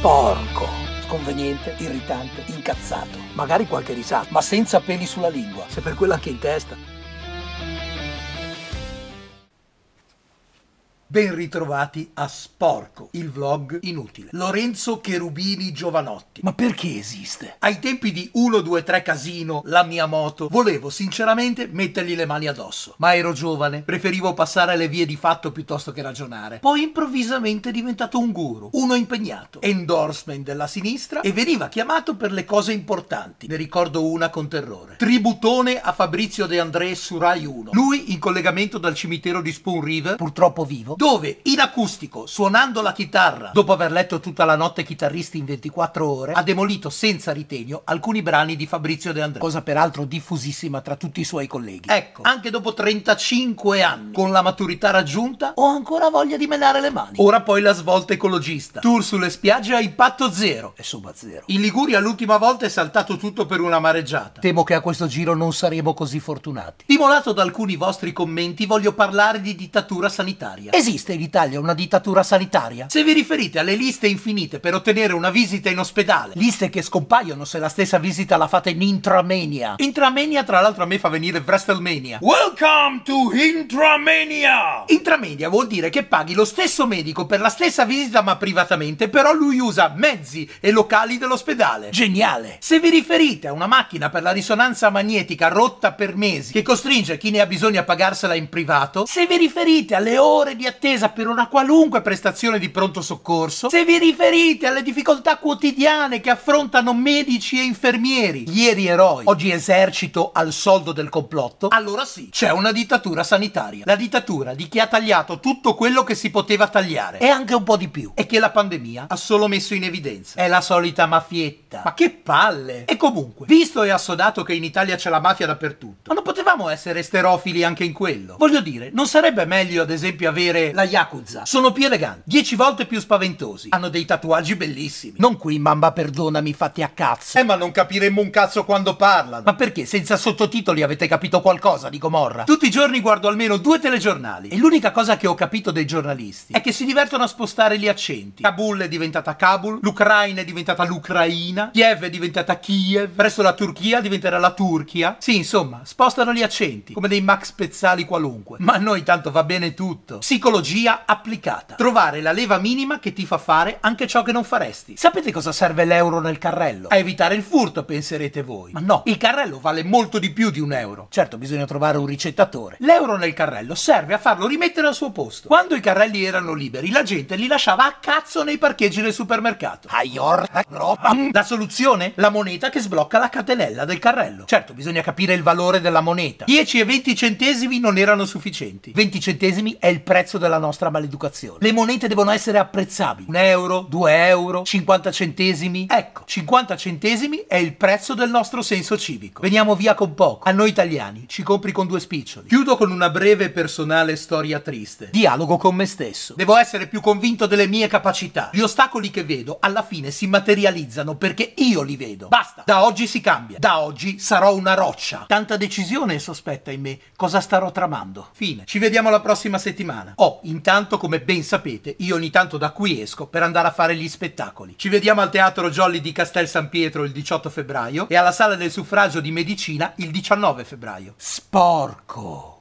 Porco! Sconveniente, irritante, incazzato, magari qualche risata, ma senza peli sulla lingua, se per quella anche in testa. Ben ritrovati a Sporco, il vlog inutile. Lorenzo Cherubini Giovanotti. Ma perché esiste? Ai tempi di 123 Casino, la mia moto, volevo sinceramente mettergli le mani addosso. Ma ero giovane, preferivo passare le vie di fatto piuttosto che ragionare. Poi improvvisamente è diventato un guru, uno impegnato, endorsement della sinistra e veniva chiamato per le cose importanti. Ne ricordo una con terrore. Tributone a Fabrizio De André su Rai 1. Lui in collegamento dal cimitero di Spoon River, purtroppo vivo, dove in acustico, suonando la chitarra, dopo aver letto tutta la notte chitarristi in 24 ore, ha demolito senza ritegno alcuni brani di Fabrizio De André, cosa peraltro diffusissima tra tutti i suoi colleghi. Ecco, anche dopo 35 anni, con la maturità raggiunta, ho ancora voglia di menare le mani. Ora poi la svolta ecologista. Tour sulle spiagge a impatto zero. E soba zero. In Liguria l'ultima volta è saltato tutto per una mareggiata. Temo che a questo giro non saremo così fortunati. Stimolato da alcuni vostri commenti, voglio parlare di dittatura sanitaria. Esiste Esiste in Italia una dittatura sanitaria? Se vi riferite alle liste infinite per ottenere una visita in ospedale, liste che scompaiono se la stessa visita la fate in Intramania. Intramania tra l'altro a me fa venire Wrestlemania. Welcome to Intramania! Intramania vuol dire che paghi lo stesso medico per la stessa visita ma privatamente, però lui usa mezzi e locali dell'ospedale. Geniale! Se vi riferite a una macchina per la risonanza magnetica rotta per mesi, che costringe chi ne ha bisogno a pagarsela in privato, se vi riferite alle ore di attività attesa per una qualunque prestazione di pronto soccorso, se vi riferite alle difficoltà quotidiane che affrontano medici e infermieri, ieri eroi, oggi esercito al soldo del complotto, allora sì, c'è una dittatura sanitaria. La dittatura di chi ha tagliato tutto quello che si poteva tagliare, e anche un po' di più, e che la pandemia ha solo messo in evidenza. È la solita mafietta. Ma che palle! E comunque, visto e assodato che in Italia c'è la mafia dappertutto, ma non potevamo essere sterofili anche in quello. Voglio dire, non sarebbe meglio ad esempio avere cioè, la Yakuza sono più eleganti, dieci volte più spaventosi, hanno dei tatuaggi bellissimi. Non qui, mamma perdonami, fatti a cazzo. Eh, ma non capiremmo un cazzo quando parlano. Ma perché senza sottotitoli avete capito qualcosa di Gomorra? Tutti i giorni guardo almeno due telegiornali e l'unica cosa che ho capito dei giornalisti è che si divertono a spostare gli accenti. Kabul è diventata Kabul, l'Ucraina è diventata l'Ucraina, Kiev è diventata Kiev, presto la Turchia diventerà la Turchia. Sì, insomma, spostano gli accenti, come dei Max Pezzali qualunque. Ma a noi tanto va bene tutto. Psicologia tecnologia applicata. Trovare la leva minima che ti fa fare anche ciò che non faresti. Sapete cosa serve l'euro nel carrello? A evitare il furto, penserete voi. Ma no, il carrello vale molto di più di un euro. Certo, bisogna trovare un ricettatore. L'euro nel carrello serve a farlo rimettere al suo posto. Quando i carrelli erano liberi, la gente li lasciava a cazzo nei parcheggi del supermercato. Eh, la soluzione? La moneta che sblocca la catenella del carrello. Certo, bisogna capire il valore della moneta. 10 e 20 centesimi non erano sufficienti. 20 centesimi è il prezzo della della nostra maleducazione. Le monete devono essere apprezzabili. Un euro, due euro, 50 centesimi. Ecco, 50 centesimi è il prezzo del nostro senso civico. Veniamo via con poco. A noi italiani ci compri con due spiccioli. Chiudo con una breve personale storia triste. Dialogo con me stesso. Devo essere più convinto delle mie capacità. Gli ostacoli che vedo alla fine si materializzano perché io li vedo. Basta. Da oggi si cambia. Da oggi sarò una roccia. Tanta decisione sospetta in me. Cosa starò tramando? Fine. Ci vediamo la prossima settimana. Oh, Oh, intanto, come ben sapete, io ogni tanto da qui esco per andare a fare gli spettacoli. Ci vediamo al Teatro Jolly di Castel San Pietro il 18 febbraio e alla Sala del Suffragio di Medicina il 19 febbraio. Sporco!